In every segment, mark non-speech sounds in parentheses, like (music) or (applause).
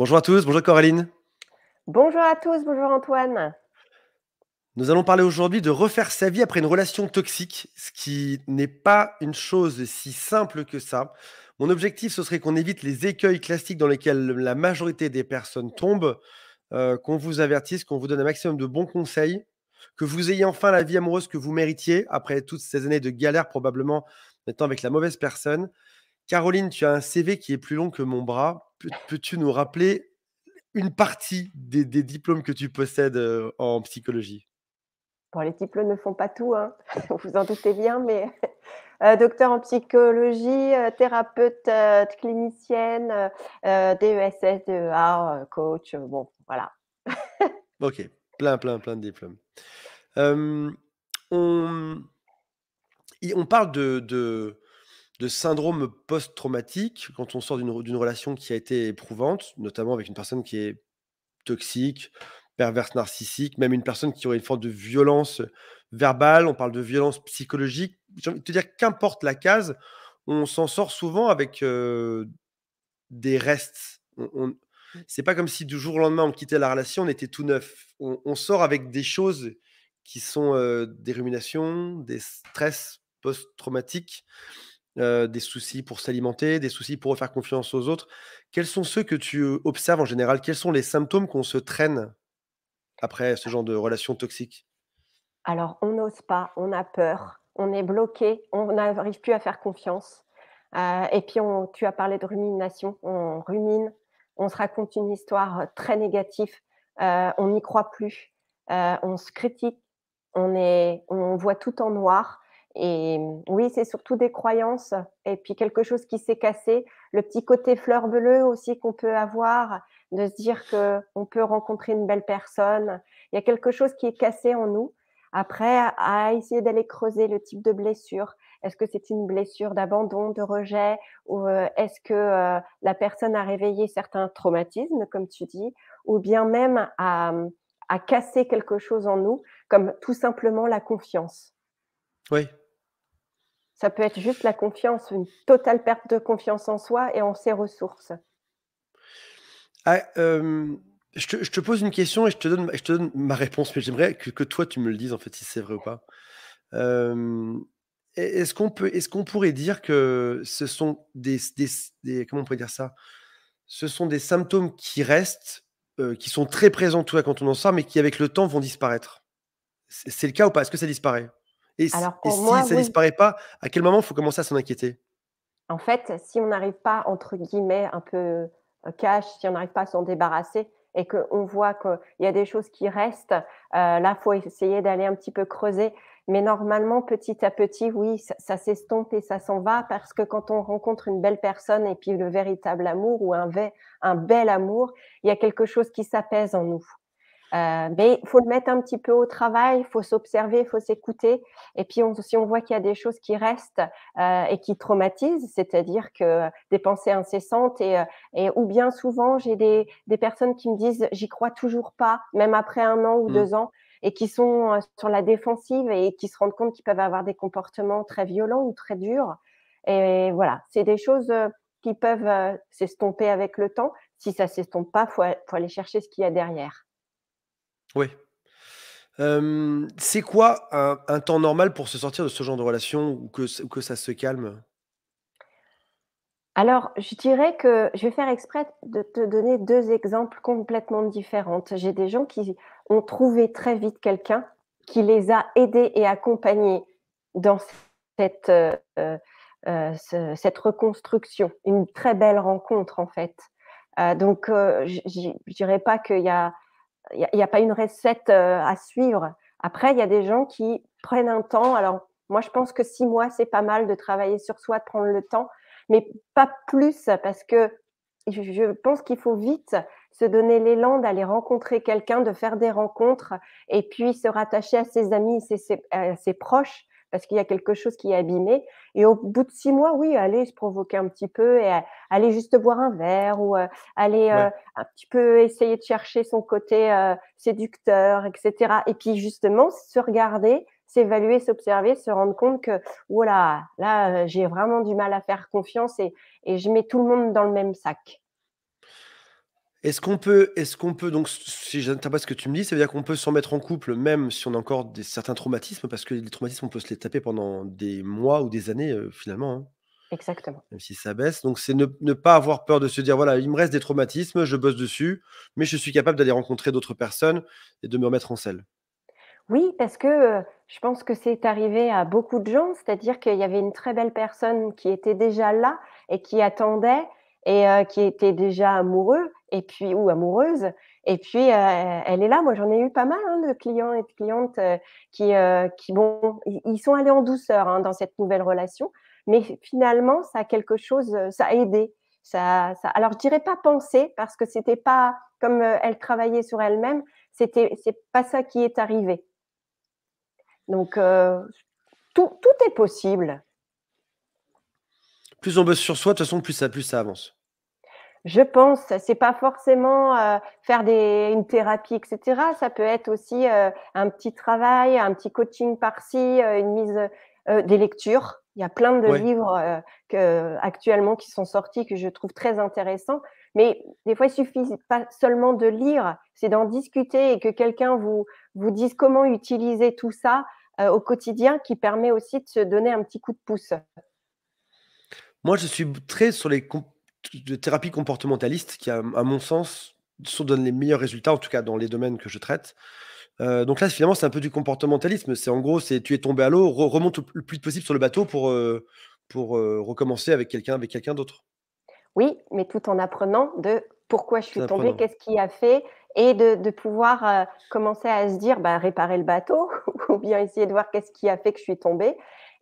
Bonjour à tous, bonjour Coraline. Bonjour à tous, bonjour Antoine. Nous allons parler aujourd'hui de refaire sa vie après une relation toxique, ce qui n'est pas une chose si simple que ça. Mon objectif, ce serait qu'on évite les écueils classiques dans lesquels la majorité des personnes tombent, euh, qu'on vous avertisse, qu'on vous donne un maximum de bons conseils, que vous ayez enfin la vie amoureuse que vous méritiez après toutes ces années de galère, probablement en étant avec la mauvaise personne. Caroline, tu as un CV qui est plus long que mon bras peux-tu nous rappeler une partie des, diplômes que tu possèdes en psychologie Bon, les diplômes ne font pas tout, hein. (laughs) vous en doutez bien, mais (laughs) euh, docteur en psychologie, euh, thérapeute euh, clinicienne, DESS, DEA, coach, bon, voilà. (laughs) ok, plein, plein, plein de diplômes. on, parle de, de syndrome post-traumatique quand on sort d'une relation qui a été éprouvante, notamment avec une personne qui est toxique, perverse narcissique, même une personne qui aurait une forme de violence verbale, on parle de violence psychologique. J'ai envie te dire qu'importe la case, on s'en sort souvent avec euh, des restes. On, c'est pas comme si du jour au lendemain on quittait la relation, on était tout neuf. On, sort avec des choses qui sont euh, des ruminations, des stress post-traumatiques des soucis pour s'alimenter, des soucis pour faire confiance aux autres. Quels sont ceux que tu observes en général Quels sont les symptômes qu'on se traîne après ce ah. genre de relation toxique Alors, on n'ose pas, on a peur, on est bloqué, on n'arrive plus à faire confiance. et puis, tu as parlé de rumination, on rumine, on se raconte une histoire très négative, on n'y croit plus, on se critique, on, est, on voit tout en noir. Et mmh, oui, c'est surtout des croyances et puis quelque chose qui s'est cassé. Le petit côté fleur bleue aussi qu'on peut avoir, de se dire que on peut rencontrer une belle personne. Il y a quelque chose qui est cassé en nous. Après, à essayer d'aller creuser le type de blessure. Est-ce que c'est une blessure d'abandon, de rejet, ou euh, est-ce que euh, la personne a réveillé certains traumatismes, comme tu dis, ou bien même à, mmh, à casser quelque chose en nous, comme tout simplement la confiance. Oui, ça peut être juste la confiance, une totale perte de confiance en soi et en ses ressources. Ah, euh, je, te, pose une question et je te donne, je te donne ma réponse, mais j'aimerais que, toi tu me le dises en fait si c'est vrai ou pas. Euh, est-ce qu'on peut, est-ce qu'on pourrait dire que ce sont des, comment on pourrait dire ça Ce sont des symptômes qui restent, euh, qui sont très présents tout quand on en sort, mais qui avec le temps vont disparaître. C'est, le cas ou pas Est-ce que ça disparaît et, Alors si ça ne disparaît pas, à quel moment il faut commencer à s'en inquiéter En fait, si on n'arrive pas, entre guillemets, un peu cash, si on n'arrive pas à s'en débarrasser et qu'on voit qu'il y a des choses qui restent, là, il faut essayer d'aller un petit peu creuser. Mais normalement, petit à petit, oui, ça, s'estompe et ça s'en va parce que quand on rencontre une belle personne et puis le véritable amour ou un, un bel amour, il y a quelque chose qui s'apaise en nous mais euh, ben, il faut le mettre un petit peu au travail, il faut s'observer, il faut s'écouter. Et puis, on, si on voit qu'il y a des choses qui restent euh, et qui traumatisent, c'est-à-dire que des pensées incessantes, et, euh, et ou bien souvent, j'ai des, des, personnes qui me disent j'y crois toujours pas, même après un an ou mmh. deux ans, et qui sont euh, sur la défensive et qui se rendent compte qu'ils peuvent avoir des comportements très violents ou très durs. Et voilà, c'est des choses qui peuvent s'estomper avec le temps. Si ça s'estompe pas, faut, faut aller chercher ce qu'il y a derrière. Oui. c'est quoi un, temps normal pour se sortir de ce genre de relation ou que, que ça se calme Alors, je dirais que je vais faire exprès de te donner deux exemples complètement différents. J'ai des gens qui ont trouvé très vite quelqu'un qui les a aidés et accompagnés dans cette, euh, euh, cette reconstruction. Une très belle rencontre, en fait. Euh, donc, je ne dirais pas qu'il y a il n'y a, pas une recette euh, à suivre. Après, il y a des gens qui prennent un temps. Alors, moi, je pense que six mois, c'est pas mal de travailler sur soi, de prendre le temps, mais pas plus parce que je, pense qu'il faut vite se donner l'élan d'aller rencontrer quelqu'un, de faire des rencontres et puis se rattacher à ses amis, à ses proches parce qu'il y a quelque chose qui est abîmé. Et au bout de six mois, oui, aller se provoquer un petit peu et aller juste boire un verre ou euh, aller euh, un petit peu essayer de chercher son côté euh, séducteur, etc. Et puis justement, se regarder, s'évaluer, s'observer, se rendre compte que, voilà, là, j'ai vraiment du mal à faire confiance et je mets tout le monde dans le même sac. Est-ce qu'on peut, est-ce qu'on peut donc, si j'interprète pas ce que tu me dis, ça veut dire qu'on peut s'en mettre en couple, même si on a encore des, certains traumatismes, parce que les traumatismes, on peut se les taper pendant des mois ou des années euh, finalement. Hein. Exactement. même si ça baisse. Donc c'est ne, pas avoir peur de se dire voilà, il me reste des traumatismes, je bosse dessus, mais je suis capable d'aller rencontrer d'autres personnes et de me remettre en selle. Oui, parce que euh, je pense que c'est arrivé à beaucoup de gens, c'est-à-dire qu'il y avait une très belle personne qui était déjà là et qui attendait et euh, qui était déjà amoureux et puis ou amoureuse. Et puis euh, elle est là. Moi, j'en ai eu pas mal hein, de clients et de clientes euh, qui, qui bon, ils sont allés en douceur hein, dans cette nouvelle relation, mais finalement, ça a quelque chose, ça a aidé. Ça, ça... Alors, je dirais pas penser parce que c'était pas comme elle travaillait sur elle-même. C'était, c'est pas ça qui est arrivé. Donc, tout, tout est possible plus on bosse sur soi, de toute façon, plus ça, plus ça avance. Je pense, c'est pas forcément euh, faire des, une thérapie, etc. Ça peut être aussi euh, un petit travail, un petit coaching par-ci, euh, une mise des lectures. Il y a plein de livres que, actuellement qui sont sortis que je trouve très intéressants. Mais des fois, il suffit pas seulement de lire, c'est d'en discuter et que quelqu'un vous, vous dise comment utiliser tout ça au quotidien qui permet aussi de se donner un petit coup de pouce. Moi, je suis très sur les thérapies comportementalistes qui, à, mon sens, donnent les meilleurs résultats, en tout cas dans les domaines que je traite. Euh, donc là, finalement, c'est un peu du comportementalisme. C'est en gros, c'est tu es tombé à l'eau, remonte le plus possible sur le bateau pour, euh, pour euh, recommencer avec quelqu'un, avec quelqu'un d'autre. Oui, mais tout en apprenant de pourquoi je suis tombé, qu'est-ce qui a fait, et de, de pouvoir commencer à se dire, bah, réparer le bateau, (laughs) ou bien essayer de voir qu'est-ce qui a fait que je suis tombé,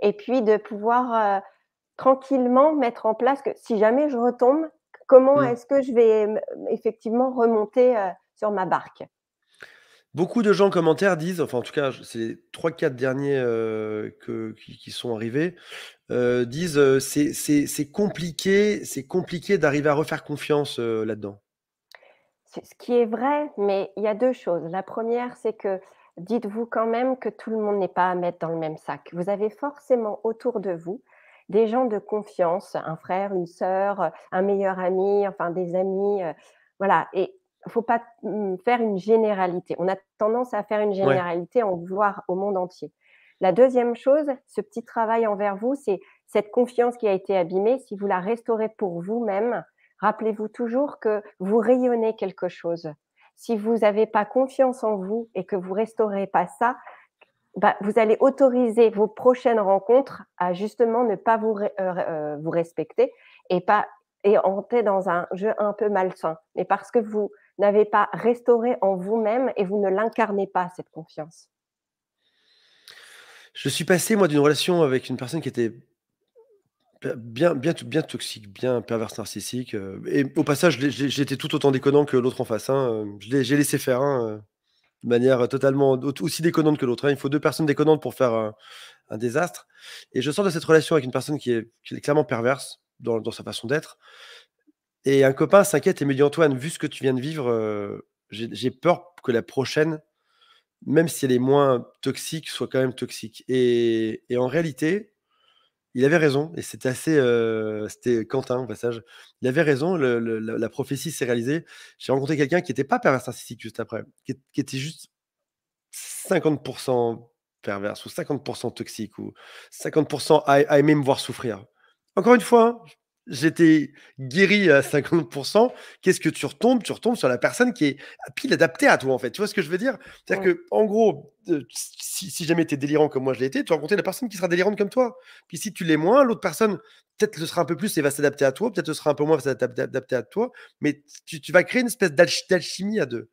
et puis de pouvoir tranquillement mettre en place que si jamais je retombe, comment mm. est-ce que je vais effectivement remonter euh, sur ma barque Beaucoup de gens en commentaire disent, enfin en tout cas, c'est les 3-4 derniers euh, que, qui, sont arrivés, euh, disent c'est compliqué, c'est compliqué d'arriver à refaire confiance là-dedans. ce qui est vrai, mais il y a deux choses. La première, c'est que dites-vous quand même que tout le monde n'est pas à mettre dans le même sac. Vous avez forcément autour de vous des gens de confiance, un frère, une sœur, un meilleur ami, enfin des amis. Euh, voilà. Et il faut pas mmh, faire une généralité. On a tendance à faire une généralité, en vouloir au monde entier. La deuxième chose, ce petit travail envers vous, c'est cette confiance qui a été abîmée, si vous la restaurez pour vous-même, rappelez-vous toujours que vous rayonnez quelque chose. Si vous n'avez pas confiance en vous et que vous restaurez pas ça, bah, vous allez autoriser vos prochaines rencontres à justement ne pas vous, euh, euh, vous respecter et pas et entrer dans un jeu un peu malsain. Mais parce que vous n'avez pas restauré en vous-même et vous ne l'incarnez pas, cette confiance. Je suis passé, moi, d'une relation avec une personne qui était bien, bien, bien toxique, bien perverse narcissique. Euh, et au passage, j'étais tout autant déconnant que l'autre en face. Hein. J'ai laissé faire. Hein de manière totalement aussi déconnante que l'autre. Hein. Il faut deux personnes déconnantes pour faire un, désastre. Et je sors de cette relation avec une personne qui est, clairement perverse dans, sa façon d'être. Et un copain s'inquiète et me dit Antoine, vu ce que tu viens de vivre, j'ai peur que la prochaine, même si elle est moins toxique, soit quand même toxique. et en réalité, il avait raison, et c'était assez. c'était Quentin, au passage. Il avait raison, la, prophétie s'est réalisée. J'ai rencontré quelqu'un qui n'était pas pervers narcissique juste après, qui, était juste 50% perverse, ou 50% toxique, ou 50% à, à, aimer me voir souffrir. Encore une fois, j'étais guéri à 50%, qu'est-ce que tu retombes Tu retombes sur la personne qui est pile adaptée à toi, en fait. Tu vois ce que je veux dire C'est-à-dire qu'en que, en gros, euh, si, jamais tu es délirant comme moi je l'ai été, tu vas rencontrer la personne qui sera délirante comme toi. Puis si tu l'es moins, l'autre personne, peut-être le sera un peu plus et va s'adapter à toi, peut-être le sera un peu moins, va s'adapter à toi, mais tu, vas créer une espèce d'alchimie à deux.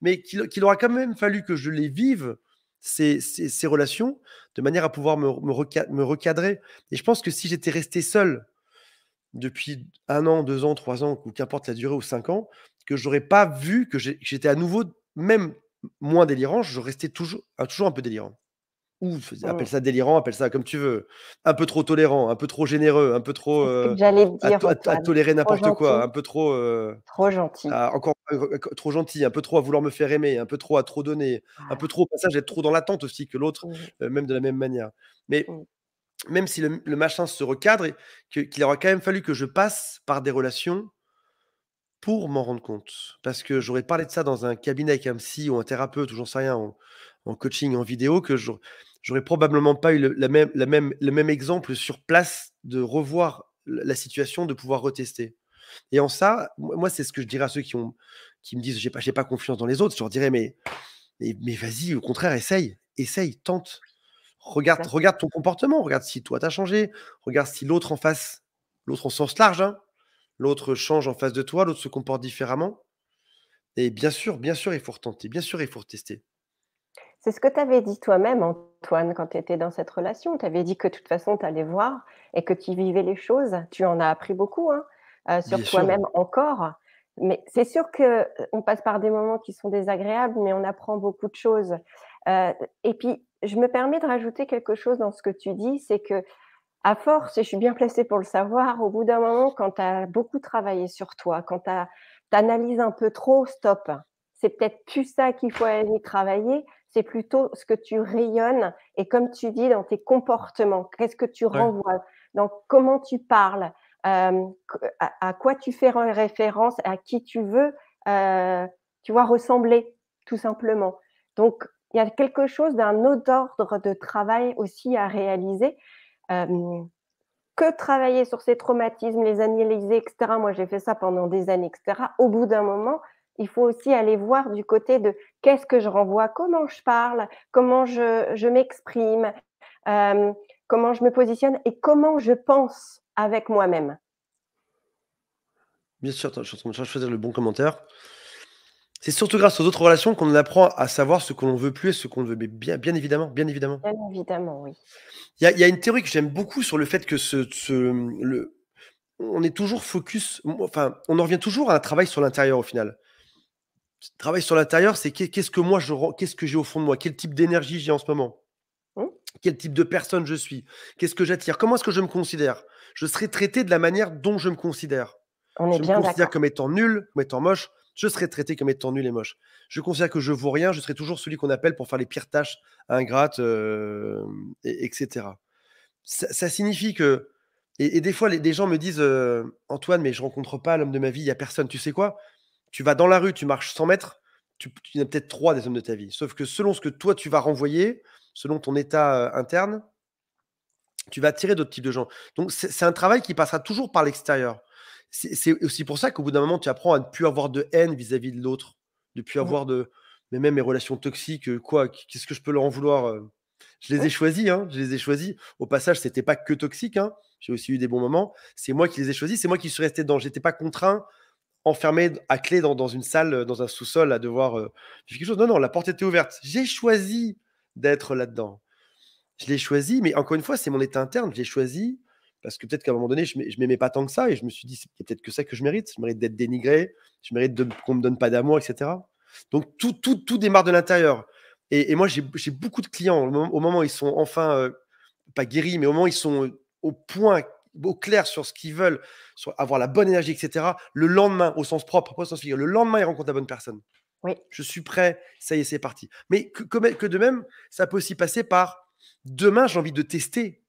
Mais qu'il aura quand même fallu que je les vive, ces, relations, de manière à pouvoir me, me recadrer. Et je pense que si j'étais resté seul, depuis un an, deux ans, trois ans, ou qu'importe la durée, ou cinq ans, que j'aurais pas vu que j'étais à nouveau, même moins délirant, je restais toujours, ah, toujours un peu délirant. Ou appelle mmh. ça délirant, appelle ça comme tu veux. Un peu trop tolérant, un peu trop généreux, un peu trop euh, à, tolérer n'importe quoi, un peu trop. Euh, trop gentil. encore euh, trop gentil, un peu trop à vouloir me faire aimer, un peu trop à trop donner, un peu trop au passage être trop dans l'attente aussi que l'autre, mmh. même de la même manière. Mais mmh même si le, machin se recadre, qu'il aura quand même fallu que je passe par des relations pour m'en rendre compte. Parce que j'aurais parlé de ça dans un cabinet avec un psy ou un thérapeute, ou j'en sais rien, en, coaching, en vidéo, que j'aurais probablement pas eu le, même, exemple sur place de revoir la situation, de pouvoir retester. Et en ça, moi, c'est ce que je dirais à ceux qui, me disent j'ai pas, pas confiance dans les autres. Je leur dirais mais, mais vas-y, au contraire, essaye, essaye, tente. Regarde, ton comportement, regarde si toi t'as changé, regarde si l'autre en face, l'autre en sens large, hein. l'autre change en face de toi, l'autre se comporte différemment. Et bien sûr, bien sûr, il faut retenter, bien sûr, il faut retester. C'est ce que tu avais dit toi-même, Antoine, quand tu étais dans cette relation. Tu avais dit que de toute façon, tu allais voir et que tu vivais les choses. Tu en as appris beaucoup hein, euh, sur toi-même encore. Mais c'est sûr que euh, on passe par des moments qui sont désagréables, mais on apprend beaucoup de choses. Euh, et puis, je me permets de rajouter quelque chose dans ce que tu dis, c'est que à force, et je suis bien placée pour le savoir, au bout d'un moment, quand tu as beaucoup travaillé sur toi, quand tu analyses un peu trop, stop. C'est peut-être plus ça qu'il faut aller travailler, c'est plutôt ce que tu rayonnes et comme tu dis dans tes comportements, qu'est-ce que tu renvoies, dans comment tu parles, euh, à, quoi tu fais référence, à qui tu veux, euh, tu vois, ressembler, tout simplement. Donc, il y a quelque chose d'un autre ordre de travail aussi à réaliser. que travailler sur ces traumatismes, les analyser, etc. Moi, j'ai fait ça pendant des années, etc. Au bout d'un moment, il faut aussi aller voir du côté de qu'est-ce que je renvoie, comment je parle, comment je, m'exprime, comment je me positionne et comment je pense avec moi-même. Bien sûr, je suis en choisir le bon commentaire. C'est surtout grâce aux autres relations qu'on apprend à savoir ce que l'on veut plus et ce qu'on veut. Mais bien, évidemment, bien évidemment. oui. Il y, a une théorie que j'aime beaucoup sur le fait que ce, le, on est toujours focus. Enfin, on en revient toujours à un travail sur l'intérieur au final. Travail sur l'intérieur, c'est qu'est-ce que moi qu'est-ce que j'ai au fond de moi, quel type d'énergie j'ai en ce moment, mmh. quel type de personne je suis, qu'est-ce que j'attire, comment est-ce que je me considère. Je serai traité de la manière dont je me considère. On je me considère comme étant nul, comme étant moche, je serai traité comme étant nul et moche. Je considère que je ne vaux rien, je serai toujours celui qu'on appelle pour faire les pires tâches ingrates, euh, etc. Ça, signifie que. Et, des fois, les, des gens me disent euh, Antoine, mais je ne rencontre pas l'homme de ma vie, il n'y a personne. Tu sais quoi Tu vas dans la rue, tu marches 100 mètres, tu, tu as peut-être trois des hommes de ta vie. Sauf que selon ce que toi tu vas renvoyer, selon ton état euh, interne, tu vas attirer d'autres types de gens. Donc c'est un travail qui passera toujours par l'extérieur c'est aussi pour ça qu'au bout d'un moment, tu apprends à ne plus avoir de haine vis-à-vis de l'autre, de plus avoir de. Mais même mes relations toxiques, euh, quoi, qu'est-ce que je peux leur en vouloir euh? hein, Je les ai choisis, je les ai choisis. Au passage, c'était pas que toxique, hein, j'ai aussi eu des bons moments. C'est moi qui les ai choisis, c'est moi qui suis resté dedans. J'étais pas contraint, enfermé à clé dans, une salle, euh, dans un sous-sol, à devoir quelque chose. Non, non, la porte était ouverte. J'ai choisi d'être là-dedans. Je l'ai choisi, mais encore une fois, c'est mon état interne. J'ai choisi parce que peut-être qu'à un moment donné, je ne m'aimais pas tant que ça et je me suis dit, c'est peut-être que ça que je mérite. Je mérite d'être dénigré, je mérite qu'on ne me donne pas d'amour, etc. Donc tout, tout, tout démarre de l'intérieur. Et, moi, j'ai beaucoup de clients. Au moment, où ils sont enfin, euh, pas guéris, mais au moment où ils sont euh, au point, au clair sur ce qu'ils veulent, sur avoir la bonne énergie, etc., le lendemain, au sens propre, au sens figuré, le lendemain, ils rencontrent la bonne personne. Oui. Je suis prêt, ça y est, c'est parti. Mais que, que, de même, ça peut aussi passer par demain, j'ai envie de tester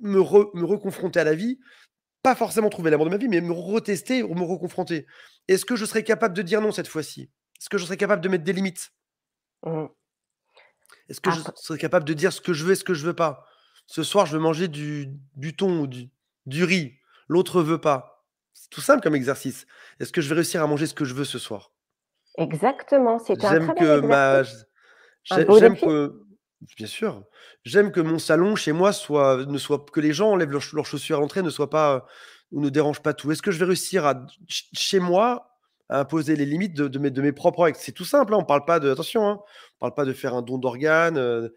me, reconfronter à la vie, pas forcément trouver l'amour de ma vie, mais me retester ou me reconfronter. Est-ce que je serais capable de dire non cette fois-ci Est-ce que je serais capable de mettre des limites mmh. Est-ce que je serais capable de dire ce que je veux et ce que je veux pas Ce soir, je veux manger du, du thon ou du, du riz. L'autre veut pas. C'est tout simple comme exercice. Est-ce que je vais réussir à manger ce que je veux ce soir Exactement. C'est un J'aime que J'aime que Bien sûr. J'aime que mon salon chez moi soit, ne soit que les gens enlèvent leurs chaussures à l'entrée, ne soit pas ou ne dérange pas tout. Est-ce que je vais réussir à chez moi à imposer les limites de, mes, de mes, propres règles C'est tout simple. Hein. on parle pas de attention. Hein, on parle pas de faire un don d'organes. Euh,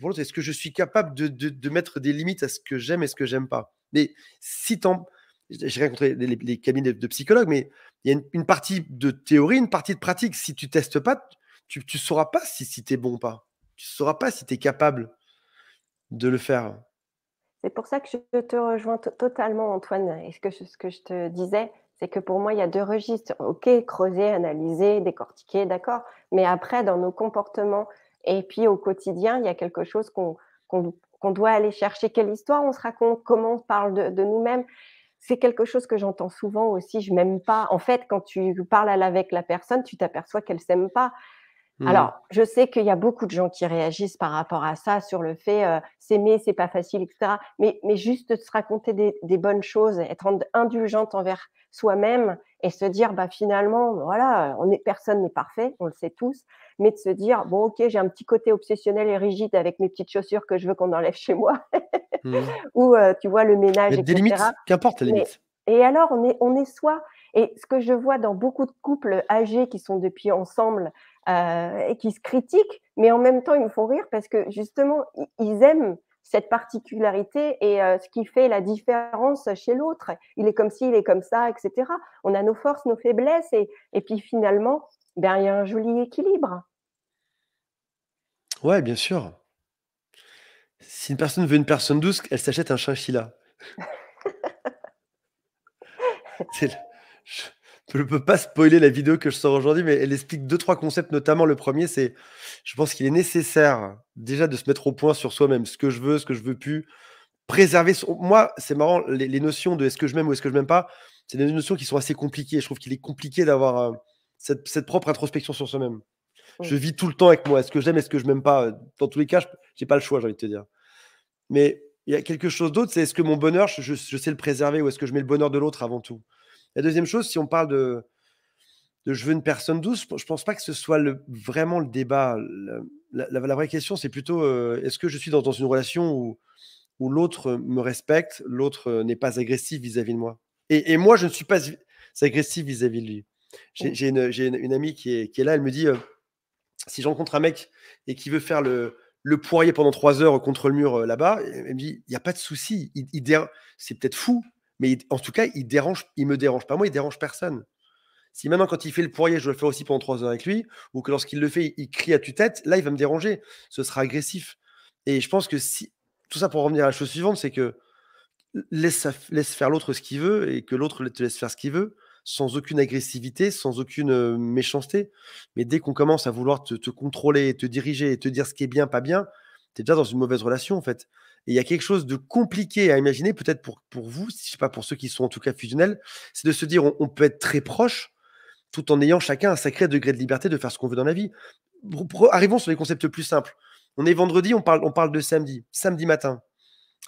pour l'autre. Est-ce que je suis capable de, mettre des limites à ce que j'aime et ce que j'aime pas Mais si tant j'ai rencontré les, les, cabinets de, psychologues, mais il y a une, partie de théorie, une partie de pratique. Si tu testes pas, tu ne sauras pas si, si tu es bon ou pas tu sauras pas si tu es capable de le faire. C'est pour ça que je te rejoins totalement, Antoine. ce que je, ce que je te disais, c'est que pour moi, il y a deux registres. OK, creuser, analyser, décortiquer, d'accord. Mais après, dans nos comportements et puis au quotidien, il y a quelque chose qu'on qu doit aller chercher. Quelle histoire on se raconte Comment on parle de, nous-mêmes C'est quelque chose que j'entends souvent aussi. Je m'aime pas. En fait, quand tu parles avec la personne, tu t'aperçois qu'elle s'aime pas. Mmh. Alors, je sais qu'il y a beaucoup de gens qui réagissent par rapport à ça, sur le fait euh, s'aimer, c'est pas facile, etc. Mais, mais juste de se raconter des, bonnes choses, être indulgente envers soi-même et se dire, bah, finalement, voilà, on est, personne n'est parfait, on le sait tous, mais de se dire, bon, ok, j'ai un petit côté obsessionnel et rigide avec mes petites chaussures que je veux qu'on enlève chez moi, mmh. (laughs) ou euh, tu vois, le ménage, mais etc. Des limites, qu'importe les limites. Et alors, on est, on est soi. Et ce que je vois dans beaucoup de couples âgés qui sont depuis ensemble euh, et qui se critiquent, mais en même temps, ils me font rire parce que justement, ils aiment cette particularité et euh, ce qui fait la différence chez l'autre. Il est comme ci, il est comme ça, etc. On a nos forces, nos faiblesses et, puis finalement, ben, il y a un joli équilibre. Ouais, bien sûr. Si une personne veut une personne douce, elle s'achète un chinchilla. (laughs) (laughs) Je ne peux pas spoiler la vidéo que je sors aujourd'hui, mais elle explique deux, trois concepts, notamment le premier, c'est je pense qu'il est nécessaire déjà de se mettre au point sur soi-même, ce que je veux, ce que je veux plus, préserver son... Moi, c'est marrant, les, notions de est-ce que je m'aime ou est-ce que je m'aime pas, c'est des notions qui sont assez compliquées. Je trouve qu'il est compliqué d'avoir euh, cette, cette, propre introspection sur soi-même. Je mm. vis tout le temps avec moi. Est-ce que j'aime, est-ce que je m'aime pas euh, Dans tous les cas, je n'ai pas le choix, j'ai envie de te dire. Mais il y a quelque chose d'autre, c'est est-ce que mon bonheur, je, sais le préserver ou est-ce que je mets le bonheur de l'autre avant tout La deuxième chose, si on parle de, de je veux une personne douce, je ne pense pas que ce soit le, vraiment le débat. La, vraie question, c'est plutôt euh, est-ce que je suis dans, une relation où, où l'autre me respecte, l'autre euh, n'est pas agressif vis-à-vis de moi et, moi, je ne suis pas agressif vis-à-vis de lui. J'ai une, amie qui est, qui est, là, elle me dit euh, si j'encontre un mec et qui veut faire le, le poirier pendant trois heures contre le mur euh, là-bas. il me dit, il n'y a pas de souci. Il, C'est peut-être fou, mais en tout cas, il dérange, il me dérange pas moi, il dérange personne. Si maintenant, quand il fait le poirier, je vais le faire aussi pendant trois heures avec lui, ou que lorsqu'il le fait, il, crie à tue-tête, là, il va me déranger. Ce sera agressif. Et je pense que si. Tout ça pour revenir à la chose suivante, c'est que laisse, laisse faire l'autre ce qu'il veut et que l'autre te laisse faire ce qu'il veut sans aucune agressivité, sans aucune méchanceté. Mais dès qu'on commence à vouloir te, contrôler, te diriger et te dire ce qui est bien, pas bien, tu es déjà dans une mauvaise relation en fait. Et il y a quelque chose de compliqué à imaginer, peut-être pour, pour vous, si, je sais pas pour ceux qui sont en tout cas fusionnels, c'est de se dire on, peut être très proche tout en ayant chacun un sacré degré de liberté de faire ce qu'on veut dans la vie. Arrivons sur les concepts plus simples. On est vendredi, on parle, on parle de samedi, samedi matin.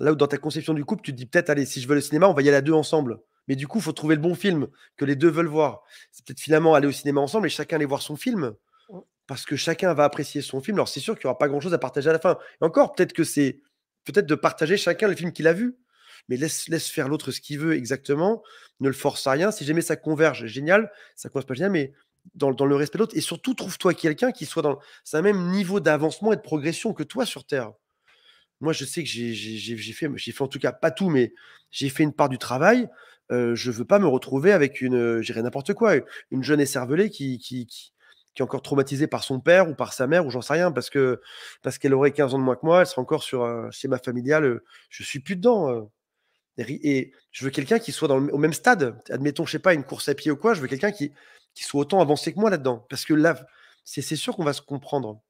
Là où dans ta conception du couple, tu te dis peut-être, allez, si je veux le cinéma, on va y aller à deux ensemble. Mais du coup, il faut trouver le bon film que les deux veulent voir. C'est peut-être finalement aller au cinéma ensemble et chacun aller voir son film. Parce que chacun va apprécier son film. Alors, c'est sûr qu'il n'y aura pas grand-chose à partager à la fin. Et encore, peut-être que c'est peut-être de partager chacun le film qu'il a vu. Mais laisse, laisse faire l'autre ce qu'il veut exactement. Ne le force à rien. Si jamais ça converge, génial. Ça ne converge pas génial, mais dans, dans le respect de l'autre. Et surtout, trouve-toi quelqu'un qui soit dans le même niveau d'avancement et de progression que toi sur Terre. Moi, je sais que j'ai fait, j'ai fait en tout cas pas tout, mais j'ai fait une part du travail je je veux pas me retrouver avec une, j'irai n'importe quoi, une jeune écervelée qui, qui, qui, qui, est encore traumatisée par son père ou par sa mère ou j'en sais rien, parce que parce qu'elle aurait 15 ans de moins que moi, elle sera encore sur un schéma familial, je suis plus dedans. Et je veux quelqu'un qui soit dans le, au même stade. Admettons, je sais pas, une course à pied ou quoi, je veux quelqu'un qui, qui soit autant avancé que moi là-dedans. Parce que là, c'est sûr qu'on va se comprendre.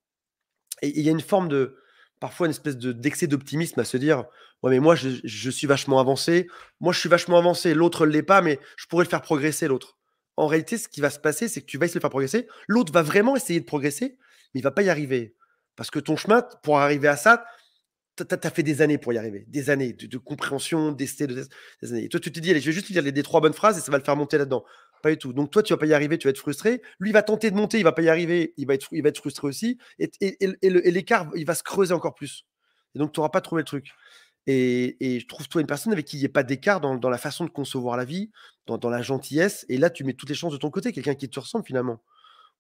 Et il y a une forme de, parfois une espèce d'excès d'optimisme à se dire Ouais, mais moi, je, je, suis vachement avancé. Moi, je suis vachement avancé. L'autre ne l'est pas, mais je pourrais le faire progresser, l'autre. En réalité, ce qui va se passer, c'est que tu vas essayer de le faire progresser. L'autre va vraiment essayer de progresser, mais il va pas y arriver. Parce que ton chemin, pour arriver à ça, tu as, fait des années pour y arriver. Des années de, compréhension, d'essai, de, des années. Et toi, tu te dis Allez, je vais juste lui dire les trois bonnes phrases et ça va le faire monter là-dedans. Pas du tout. Donc toi, tu vas pas y arriver, tu vas être frustré. Lui, il va tenter de monter, il va pas y arriver, il va être, il va être frustré aussi. Et, l'écart, il va se creuser encore plus. Et donc, tu n'auras pas trouvé le truc. Et, trouve toi une personne avec qui il n'y a pas d'écart dans, la façon de concevoir la vie, dans, dans, la gentillesse. Et là, tu mets toutes les chances de ton côté, quelqu'un qui te ressemble finalement.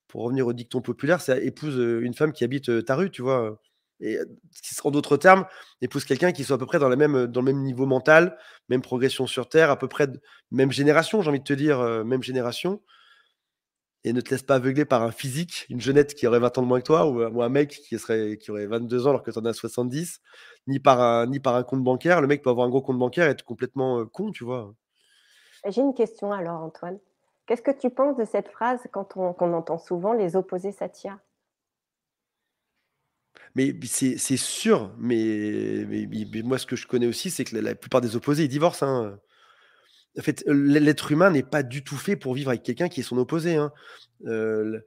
Pour revenir au dicton populaire, c'est épouse euh, une femme qui habite euh, ta rue, tu vois. Euh et qui, en d'autres termes, épouse quelqu'un qui soit à peu près dans, la même, dans le même niveau mental, même progression sur Terre, à peu près même génération, j'ai envie de te dire, même génération. Et ne te laisse pas aveugler par un physique, une jeunette qui aurait 20 ans de moins que toi, ou, un mec qui, serait, qui aurait 22 ans alors que tu en as 70, ni par, un, ni par un compte bancaire. Le mec peut avoir un gros compte bancaire et être complètement con, tu vois. J'ai une question alors, Antoine. Qu'est-ce que tu penses de cette phrase qu'on entend souvent, les opposés s'attirent mais c'est sûr, mais, moi, ce que je connais aussi, c'est que la, plupart des opposés, ils divorcent. Hein. En fait, euh, l'être humain n'est pas du tout fait pour vivre avec quelqu'un qui est son opposé. Hein. Euh,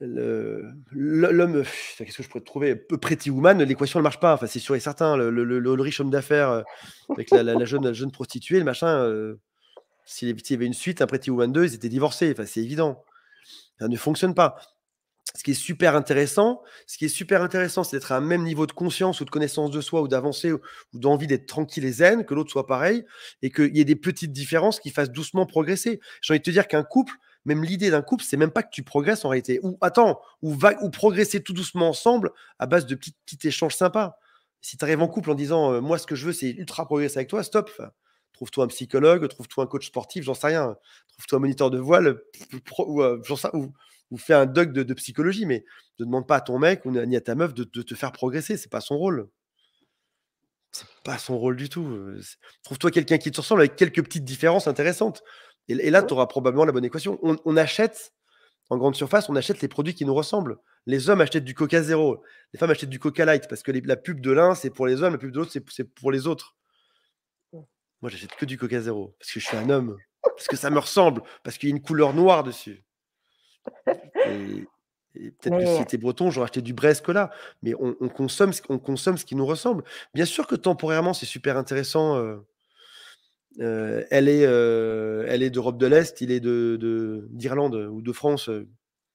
l'homme, qu'est-ce que je pourrais te trouver Pretty Woman, l'équation ne marche pas, enfin, c'est sûr et certain. Le, riche homme d'affaires euh, avec la, jeune, jeune, prostituée, le machin, s'il y avait une suite, un Pretty Woman 2, ils étaient divorcés, enfin, c'est évident. Ça ne fonctionne pas ce qui est super intéressant, ce qui est super intéressant, c'est d'être à un même niveau de conscience ou de connaissance de soi ou d'avancer ou d'envie d'être tranquille et zen, que l'autre soit pareil et qu'il y ait des petites différences qui fassent doucement progresser. J'ai envie de te dire qu'un couple, même l'idée d'un couple, c'est même pas que tu progresses en réalité. Ou attends, ou, va, ou progresser tout doucement ensemble à base de petits, échanges sympas. Si tu arrives en couple en disant euh, moi ce que je veux c'est ultra progresser avec toi, stop. trouve-toi un psychologue, trouve-toi un coach sportif, j'en sais rien. Trouve-toi un moniteur de voile, ou, euh, sais, ou, ou fais un doc de, psychologie, mais ne demande pas à ton mec ou ni à ta meuf de, te faire progresser. C'est pas son rôle. C'est pas son rôle du tout. Trouve-toi quelqu'un qui te ressemble avec quelques petites différences intéressantes. Et, là, tu auras probablement la bonne équation. On, achète en grande surface, on achète les produits qui nous ressemblent. Les hommes achètent du Coca Zéro, les femmes achètent du Coca Light parce que la pub de l'un c'est pour les hommes, la pub de l'autre c'est pour les autres. Moi, j'achète que du Coca Zero parce que je suis un homme, parce que ça me ressemble, parce qu'il y a une couleur noire dessus. Et, peut-être que si j'étais breton, j'aurais acheté du Brescola. Mais on, consomme, on consomme ce qui nous ressemble. Bien sûr que temporairement, c'est super intéressant. Euh, euh, elle est, euh, elle est d'Europe de l'Est, il est de, d'Irlande ou de France.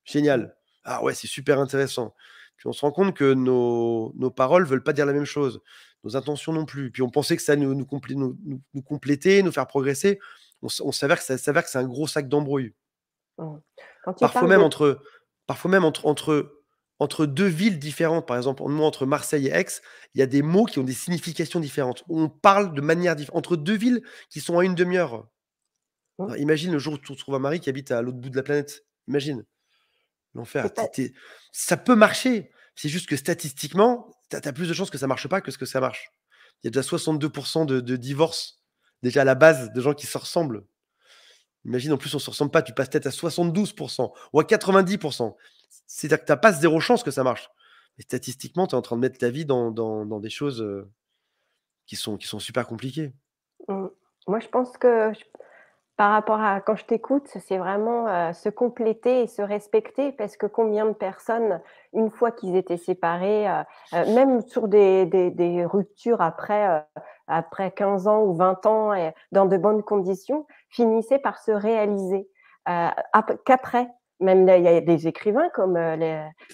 génial. Ah ouais, c'est super intéressant. Puis on se rend compte que nos, nos paroles veulent pas dire la même chose, nos intentions non plus. Puis on pensait que ça nous, nous, compléter nous, nous faire progresser. On, s'avère que ça que c'est un gros sac d'embrouille parfois, même entre, parfois même entre, entre, entre deux villes différentes, par exemple, entre Marseille et Aix, il y a des mots qui ont des significations différentes. On parle de manière différente. Entre deux villes qui sont à une demi-heure. Mmh. Imagine le jour où tu retrouves un mari qui habite à l'autre bout de la planète. Imagine. L'enfer. Ça peut marcher. C'est juste que statistiquement, tu as, plus de chances que ça marche pas que ce que ça marche. Il y a déjà 62% de, de divorces, déjà à la base, de gens qui se ressemblent. Imagine, en plus, on ne se ressemble pas. Tu passes peut-être à 72% ou à 90%. C'est-à-dire que tu n'as pas zéro chance que ça marche. Mais statistiquement, tu es en train de mettre ta vie dans, dans, des choses euh, qui sont, qui sont super compliquées. Mmh. Moi, je pense que par rapport à quand je t'écoute, c'est vraiment euh, se compléter et se respecter parce que combien de personnes, une fois qu'ils étaient séparés, euh, euh, même sur des, ruptures après, après 15 ans ou 20 ans dans de bonnes conditions, finissaient par se réaliser qu'après. Même il y a des écrivains comme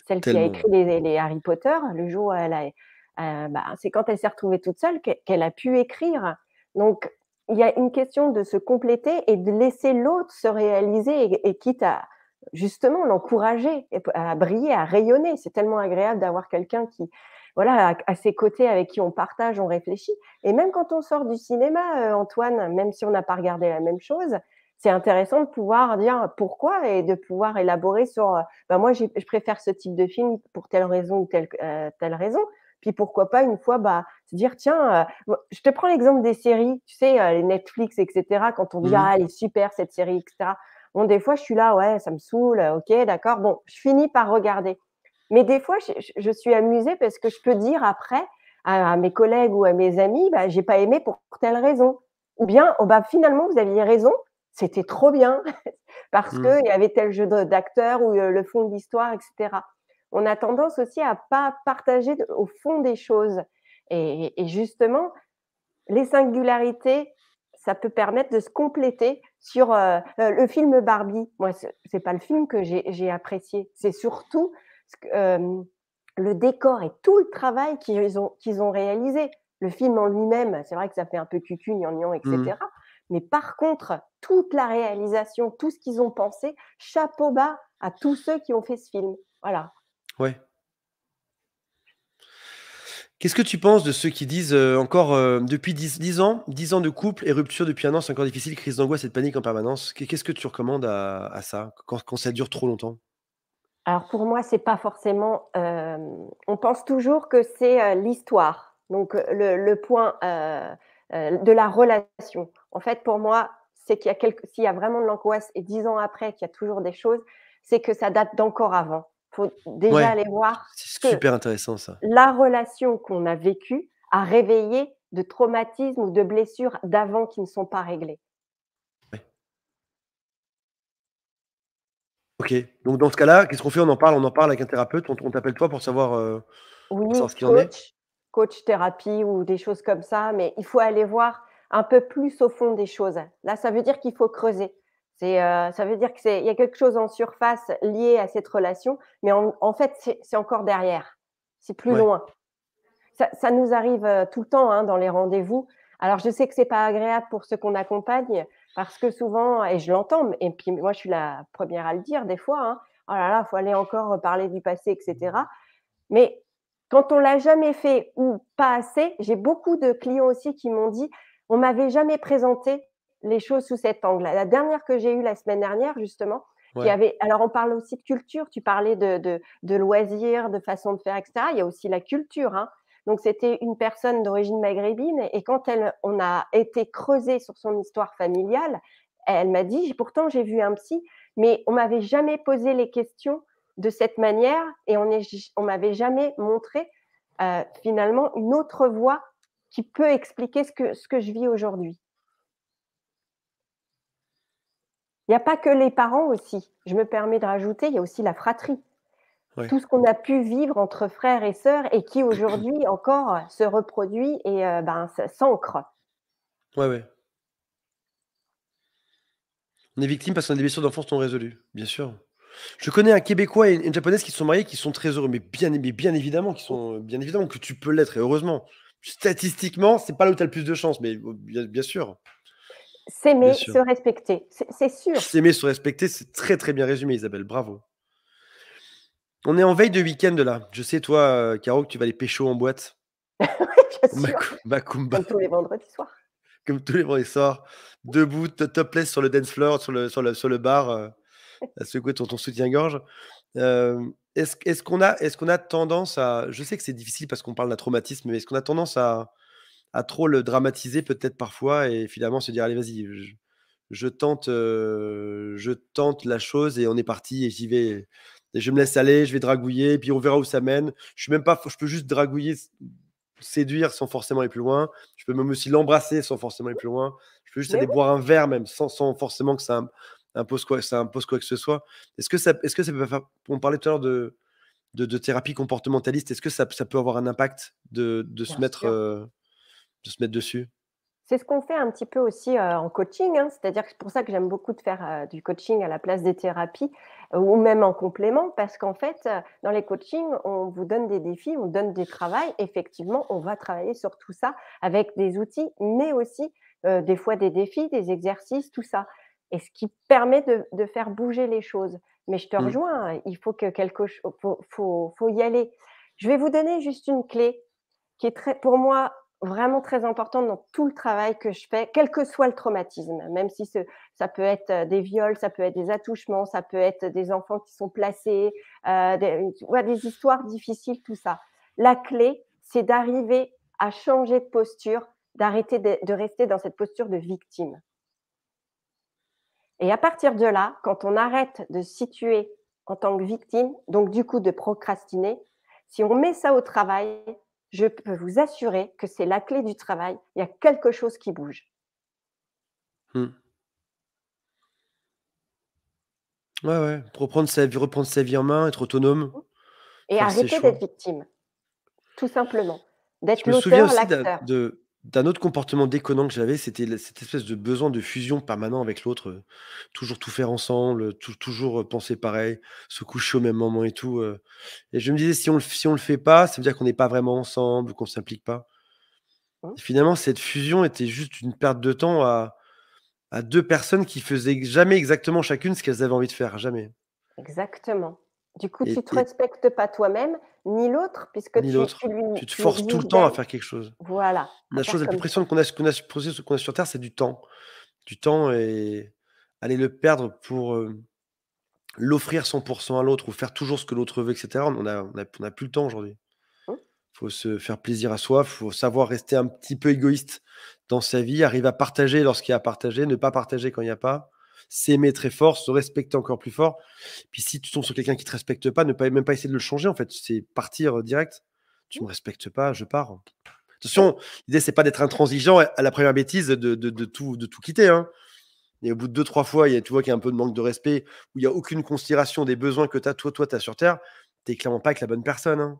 celle qui a écrit les, Harry Potter, le jour elle bah, c'est quand elle s'est retrouvée toute seule qu'elle a pu écrire. Donc, il y a une question de se compléter et de laisser l'autre se réaliser et, quitte à justement l'encourager à briller, à rayonner. C'est tellement agréable d'avoir quelqu'un qui, voilà, à, ses côtés, avec qui on partage, on réfléchit. Et même quand on sort du cinéma, euh, Antoine, même si on n'a pas regardé la même chose, c'est intéressant de pouvoir dire pourquoi et de pouvoir élaborer sur, euh, bah, moi, je préfère ce type de film pour telle raison ou telle euh, raison. Puis pourquoi pas une fois, bah, se dire tiens, euh, je te prends l'exemple des séries, tu sais, euh, les Netflix, etc. Quand on dit mmh ah, elle est super cette série, etc. Bon, des fois, je suis là, ouais, ça me saoule, euh, ok, d'accord. Bon, je finis par regarder. Mais des fois, je, suis amusée parce que je peux dire après à, mes collègues ou à mes amis, bah, j'ai pas aimé pour telle raison. Ou bien, oh, bah, finalement, vous aviez raison, c'était trop bien (laughs) parce mmh. que il y avait tel jeu d'acteur ou le fond de l'histoire, etc on a tendance aussi à pas partager au fond des choses. Et, justement, les singularités, ça peut permettre de se compléter sur euh, euh, le film Barbie. Moi, c'est pas le film que j'ai apprécié. C'est surtout euh, le décor et tout le travail qu'ils ont, qu'ils ont réalisé. Le film en lui-même, c'est vrai que ça fait un peu cucu, gnangnang, etc. Mmh. Mais par contre, toute la réalisation, tout ce qu'ils ont pensé, chapeau bas à tous ceux qui ont fait ce film. Voilà. Ouais. Qu'est-ce que tu penses de ceux qui disent euh, encore euh, depuis 10, 10, ans, 10 ans de couple et rupture depuis un an, c'est encore difficile, crise d'angoisse et de panique en permanence Qu'est-ce que tu recommandes à, ça quand, quand, ça dure trop longtemps Alors pour moi, c'est pas forcément. Euh, on pense toujours que c'est l'histoire, donc le, le point de la relation. En fait, pour moi, c'est qu'il y a s'il y a vraiment de l'angoisse et 10 ans après qu'il y a toujours des choses, c'est que ça date d'encore avant faut déjà aller voir. super intéressant ça. La relation qu'on a vécue a réveillé de traumatismes ou de blessures d'avant qui ne sont pas réglées. Ok, donc dans ce cas-là, qu'est-ce qu'on fait On en parle, on en parle avec un thérapeute, on, t'appelle toi pour savoir, euh, oui, pour savoir ce qu'il en est coach thérapie ou des choses comme ça, mais il faut aller voir un peu plus au fond des choses. Là, ça veut dire qu'il faut creuser. Euh, ça veut dire qu'il y a quelque chose en surface lié à cette relation, mais en, fait, c'est, encore derrière, c'est plus loin. Ça, nous arrive euh, tout le temps hein, dans les rendez-vous. Alors, je sais que c'est pas agréable pour ceux qu'on accompagne, parce que souvent, et je l'entends, et puis moi, je suis la première à le dire des fois. Hein, oh là là, faut aller encore parler du passé, etc. Mais quand on l'a jamais fait ou pas assez, j'ai beaucoup de clients aussi qui m'ont dit, on m'avait jamais présenté les choses sous cet angle. La dernière que j'ai eue la semaine dernière, justement, qui avait. Alors, on parle aussi de culture. Tu parlais de, de, loisirs, de façon de faire, etc. Il y a aussi la culture. Hein. Donc, c'était une personne d'origine maghrébine. Et quand elle, on a été creusé sur son histoire familiale, elle m'a dit pourtant, j'ai vu un psy, mais on m'avait jamais posé les questions de cette manière et on, est, m'avait jamais montré euh, finalement une autre voie qui peut expliquer ce que, ce que je vis aujourd'hui. Il n'y a pas que les parents aussi. Je me permets de rajouter, il y a aussi la fratrie. Tout ce qu'on a pu vivre entre frères et sœurs et qui aujourd'hui (clears throat) encore euh, se reproduit et euh, ben, s'ancre. Ouais, ouais. On est victime parce qu'on a des blessures d'enfance non résolues, bien sûr. Je connais un Québécois et une, Japonaise qui sont mariés, qui sont très heureux, mais bien, bien évidemment, qui sont euh, bien évidemment que tu peux l'être et heureusement. Statistiquement, c'est pas là où tu as le plus de chance, mais bien, bien sûr. S'aimer, se respecter, c'est sûr. S'aimer, se respecter, c'est très très bien résumé, Isabelle. Bravo. On est en veille de week-end là. Je sais, toi, euh, Caro, que tu vas aller pécho en boîte. (laughs) oui, bien Comme tous les vendredis soirs. (laughs) Comme tous les vendredis soirs. Debout, topless sur le dance floor, sur le, sur le, sur le bar, euh, à secouer ton, ton soutien-gorge. Euh, est-ce est qu'on a, est qu'on a tendance à. Je sais que c'est difficile parce qu'on parle d'un traumatisme, mais est-ce qu'on a tendance à, à trop le dramatiser peut-être parfois et finalement se dire allez vas-y, je, tente, je tente la chose et on est parti et j'y vais. Et je me laisse aller, je vais dragouiller, et puis on verra où ça mène. Je suis même pas, je peux juste dragouiller, séduire sans forcément aller plus loin. Je peux même aussi l'embrasser sans forcément aller plus loin. Je peux juste aller boire un verre même sans, forcément que ça impose quoi, ça impose quoi que ce soit. Est-ce que ça, est-ce que ça peut faire On parlait tout à l'heure de, de, thérapie comportementaliste. Est-ce que ça, peut avoir un impact de, se mettre de se mettre dessus c'est ce qu'on fait un petit peu aussi euh, en coaching, hein. c'est-à-dire que c'est pour ça que j'aime beaucoup de faire euh, du coaching à la place des thérapies euh, ou même en complément, parce qu'en fait, dans les coachings, on vous donne des défis, on donne des travaux. Effectivement, on va travailler sur tout ça avec des outils, mais aussi des fois des défis, des exercices, tout ça. Et ce qui permet de, faire bouger les choses. Mais je te mmh. rejoins, hein, il faut que quelque chose, faut y aller. Je vais vous donner juste une clé qui est très, pour moi vraiment très importante dans tout le travail que je fais, quel que soit le traumatisme, même si ça peut être des viols, ça peut être des attouchements, ça peut être des enfants qui sont placés, des, histoires difficiles, tout ça. La clé, c'est d'arriver à changer de posture, d'arrêter de, de rester dans cette posture de victime. Et à partir de là, quand on arrête de se situer en tant que victime, donc du coup de procrastiner, si on met ça au travail, je peux vous assurer que c'est la clé du travail. Il y a quelque chose qui bouge. Hmm. Ouais, ouais. Reprendre sa vie, reprendre sa vie en main, être autonome. Mmh. Et arrêter d'être victime, tout simplement. D'être l'auteur, l'acteur. De, d'un autre comportement déconnant que j'avais, c'était cette espèce de besoin de fusion permanent avec l'autre, euh, toujours tout faire ensemble, toujours euh, penser pareil, se coucher au même moment et tout. Euh. Et je me disais, si on le, si on le fait pas, ça veut dire qu'on n'est pas vraiment ensemble, qu'on s'implique pas. Hein? finalement, cette fusion était juste une perte de temps à, à deux personnes qui faisaient jamais exactement chacune ce qu'elles avaient envie de faire, jamais. Exactement. Du coup, tu ne te respectes pas toi-même, ni l'autre, puisque tu, tu, te forces tout le temps à faire quelque chose. Voilà. La chose la plus pressante qu'on a, qu'on qu'on a sur Terre, c'est du temps. Du temps et aller le perdre pour euh, l'offrir 100% à l'autre ou faire toujours ce que l'autre veut, etc. On n'a on a plus le temps aujourd'hui. Il mmh. faut se faire plaisir à soi, il faut savoir rester un petit peu égoïste dans sa vie, arriver à partager lorsqu'il y a à partager, ne pas partager quand il n'y a pas s'aimer très fort, se respecter encore plus fort. Puis si tu tombes sur quelqu'un qui te respecte pas, ne pas même pas essayer de le changer en fait, c'est partir euh, direct. Tu me respectes pas, je pars. Attention, l'idée c'est pas d'être intransigeant à la première bêtise de, tout de tout quitter. Hein. Et au bout de deux, trois fois, il y a, tu vois qu'il y a un peu de manque de respect, où il n'y a aucune considération des besoins que tu as, toi, toi, tu as sur Terre, tu clairement pas avec la bonne personne. Hein.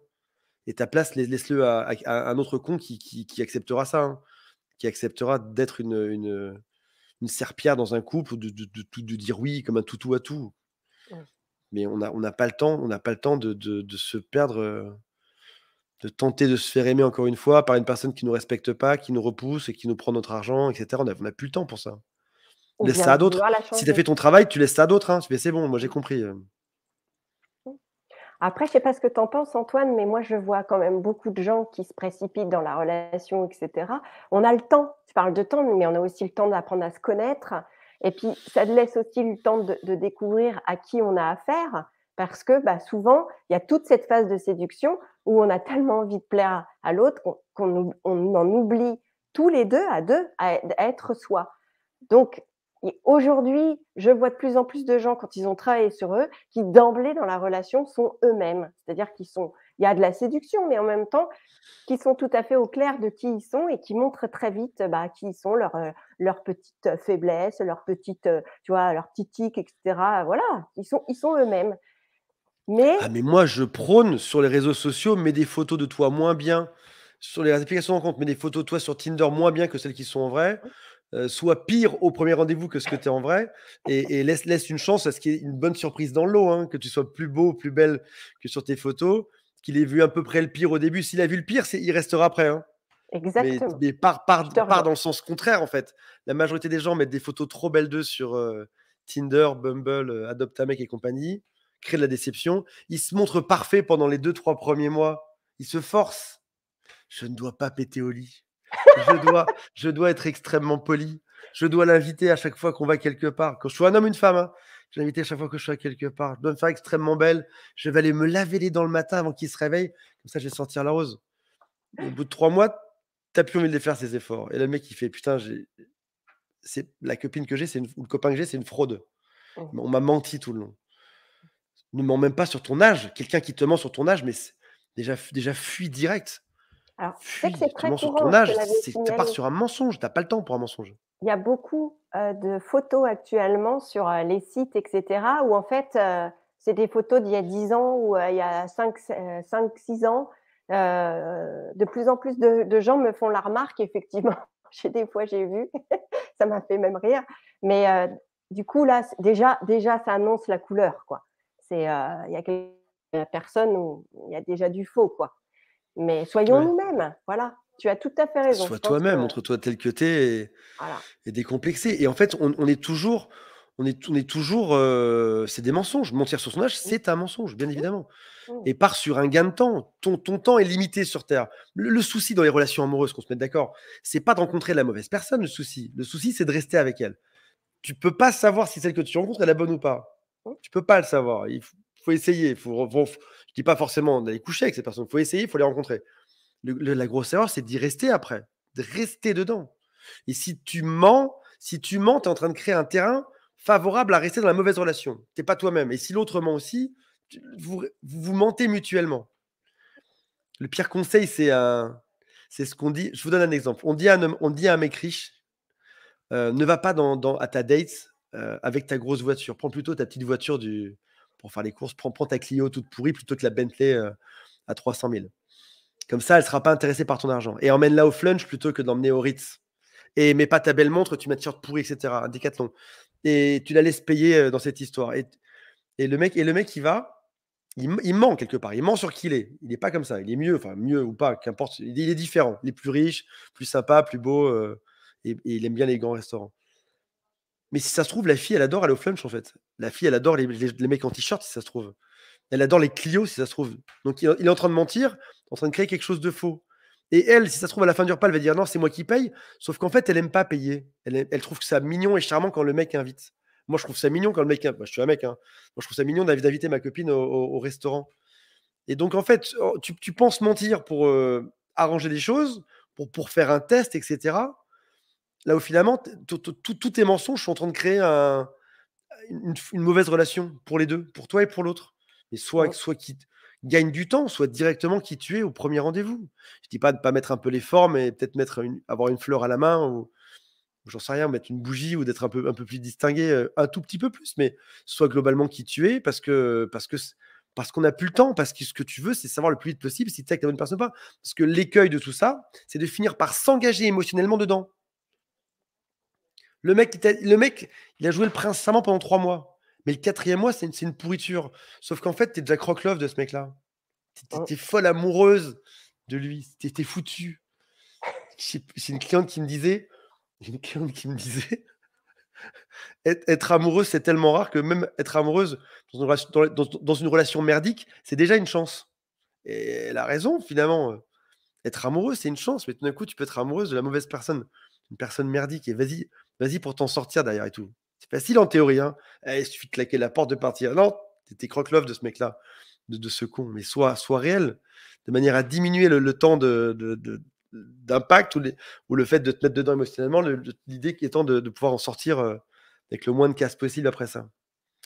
Et ta place, laisse-le à, un autre con qui, qui, acceptera ça, hein. qui acceptera d'être une, une serpillère dans un couple de, de, dire oui comme un toutou à tout. Mais on n'a on pas le temps, on n'a pas le temps de, se perdre, euh, de tenter de se faire aimer encore une fois par une personne qui ne nous respecte pas, qui nous repousse et qui nous prend notre argent, etc. On n'a plus le temps pour ça. On Laisse ça à d'autres. Si tu as fait ton travail, tu laisses ça à d'autres. Hein. Mais c'est bon, moi j'ai compris. Euh. Après, je sais pas ce que tu en penses, Antoine, mais moi, je vois quand même beaucoup de gens qui se précipitent dans la relation, etc. On a le temps, tu parles de temps, mais on a aussi le temps d'apprendre à se connaître. Et puis, ça te laisse aussi le temps de, découvrir à qui on a affaire, parce que bah, souvent, il y a toute cette phase de séduction où on a tellement envie de plaire à, l'autre qu'on en oublie tous les deux à deux à être soi. Donc, et Aujourd'hui, je vois de plus en plus de gens, quand ils ont travaillé sur eux, qui d'emblée dans la relation sont eux-mêmes. C'est-à-dire qu'ils sont, il y a de la séduction, mais en même temps, qui sont tout à fait au clair de qui ils sont et qui montrent très vite bah, qui ils sont, leurs euh, petites euh, faiblesses, leurs petites, euh, tu vois, leurs tics, etc. Voilà, ils sont, ils sont eux-mêmes. Mais... Ah, mais moi, je prône sur les réseaux sociaux, mets des photos de toi moins bien sur les applications de rencontre, mais des photos de toi sur Tinder moins bien que celles qui sont en vrai. Euh, soit pire au premier rendez-vous que ce que tu es en vrai et, laisse, laisse une chance à ce qu'il y ait une bonne surprise dans l'eau, hein, que tu sois plus beau, plus belle que sur tes photos, qu'il ait vu à peu près le pire au début. S'il a vu le pire, c'est, il restera prêt hein. Exactement. Mais, mais dans le sens contraire, en fait. La majorité des gens mettent des photos trop belles d'eux sur euh, Tinder, Bumble, euh, Adoptamec et compagnie, créent de la déception. Ils se montrent parfaits pendant les deux, trois premiers mois. Ils se forcent. Je ne dois pas péter au lit je dois, je dois être extrêmement poli. Je dois l'inviter à chaque fois qu'on va quelque part. Quand je sois un homme, une femme, hein, je l'invite à chaque fois que je sois quelque part. Je dois me faire extrêmement belle. Je vais aller me laver les dents le matin avant qu'il se réveille. Comme ça, je vais sortir la rose. Au bout de trois mois, t'as plus envie de les faire, ces efforts. Et le mec, il fait Putain, c'est la copine que j'ai, c'est une... ou le copain que j'ai, c'est une fraude. Oh. On m'a menti tout le long. Ne mens même pas sur ton âge. Quelqu'un qui te ment sur ton âge, mais déjà, déjà fuis direct. Alors, c'est que très courant. tu pars sur un mensonge, tu n'as pas le temps pour un mensonge. Il y a beaucoup euh, de photos actuellement sur euh, les sites, etc., où en fait, euh, c'est des photos d'il y a 10 ans ou il y a 5-6 ans. de plus en plus de, gens me font la remarque, effectivement. (laughs) des fois, j'ai vu, (laughs) ça m'a fait même rire. Mais du coup, là, déjà, déjà, ça annonce la couleur, quoi. C'est, il y a quelques personnes où il y a déjà du faux, quoi. Mais soyons nous-mêmes, voilà. Tu as tout à fait raison. Sois toi-même, entre toi tel que t'es et, et décomplexé. Et en fait, on, est toujours, on est, on toujours, euh, c'est des mensonges. Mentir sur son âge, mmh. c'est un mensonge, bien mmh. évidemment. Mmh. Et part sur un gain de temps. Ton, ton temps est limité sur Terre. Le, souci dans les relations amoureuses, qu'on se mette d'accord, c'est pas de rencontrer la mauvaise personne, le souci. Le souci, c'est de rester avec elle. Tu peux pas savoir si celle que tu rencontres est la bonne ou pas. Tu peux pas le savoir. Il faut, essayer. Il faut, pas forcément d'aller coucher avec ces personnes. Il faut essayer, il faut les rencontrer. la grosse erreur, c'est d'y rester après, de rester dedans. Et si tu mens, si tu mens, tu es en train de créer un terrain favorable à rester dans la mauvaise relation. Tu pas toi-même. Et si l'autre ment aussi, vous, vous mentez mutuellement. Le pire conseil, c'est un, euh, c'est ce qu'on dit. Je vous donne un exemple. On dit à un, on dit à mec riche, euh, ne va pas dans, à ta date euh, avec ta grosse voiture. Prends plutôt ta petite voiture du, pour faire les courses. Prends, ta Clio toute pourrie plutôt que la Bentley euh, à 300 000. Comme ça, elle ne sera pas intéressée par ton argent. Et emmène-la au flunch plutôt que d'emmener au Ritz. Et mets pas ta belle montre, tu mets une t-shirt pourri, etc. Un décathlon. Et tu la laisses payer euh, dans cette histoire. Et, et, le, mec, et le mec, il va, il, ment quelque part. Il ment sur qui il est. Il n'est pas comme ça. Il est mieux, enfin mieux ou pas, qu'importe. Il, est différent. Il est plus riche, plus sympa, plus beau. Euh, et, il aime bien les grands restaurants. Mais si ça se trouve, la fille, elle adore aller au flunch, en fait. La fille, elle adore les, mecs en t-shirt, si ça se trouve. Elle adore les Clio, si ça se trouve. Donc, il, est en train de mentir, en train de créer quelque chose de faux. Et elle, si ça se trouve, à la fin du repas, elle va dire non, c'est moi qui paye. Sauf qu'en fait, elle aime pas payer. Elle, trouve que ça mignon et charmant quand le mec invite. Moi, je trouve ça mignon quand le mec. Moi, je suis un mec. Hein. Moi, je trouve ça mignon d'inviter ma copine au, restaurant. Et donc, en fait, oh, tu, penses mentir pour euh, arranger des choses, pour, pour faire un test, etc là où finalement, tous tes mensonges sont en train de créer une, mauvaise relation pour les deux, pour toi et pour l'autre. Et soit, soit qui gagne du temps, soit directement qui tu es au premier rendez-vous. Je dis pas de pas mettre un peu les formes et peut-être mettre avoir une fleur à la main ou, j'en sais rien, mettre une bougie ou d'être un peu, un peu plus distingué, euh, un tout petit peu plus, mais soit globalement qui tu es parce que parce que parce qu'on n'a plus le temps, parce que ce que tu veux, c'est savoir le plus vite possible si tu es avec la bonne personne ou pas. Parce que l'écueil de tout ça, c'est de finir par s'engager émotionnellement dedans. Le mec, le mec, il a joué le prince Samant pendant trois mois. Mais le quatrième mois, c'est une, pourriture. Sauf qu'en fait, t'es déjà croque-love de ce mec-là. T'es folle amoureuse de lui. T'es foutu. J'ai une cliente qui me disait, une cliente qui me disait, (laughs) être, amoureuse, c'est tellement rare que même être amoureuse dans une, relation, une relation merdique, c'est déjà une chance. Et elle a raison, finalement. Être amoureuse, c'est une chance, mais tout d'un coup, tu peux être amoureuse de la mauvaise personne, une personne merdique. Et vas-y, Vas-y pour t'en sortir derrière et tout. C'est facile en théorie. Hein. Eh, il suffit de claquer la porte de partir. Non, t'es croque-love de ce mec-là, de, ce con. Mais sois, soit réel, de manière à diminuer le, temps d'impact de, ou, le fait de te mettre dedans émotionnellement, l'idée étant de, pouvoir en sortir euh, avec le moins de casse possible après ça.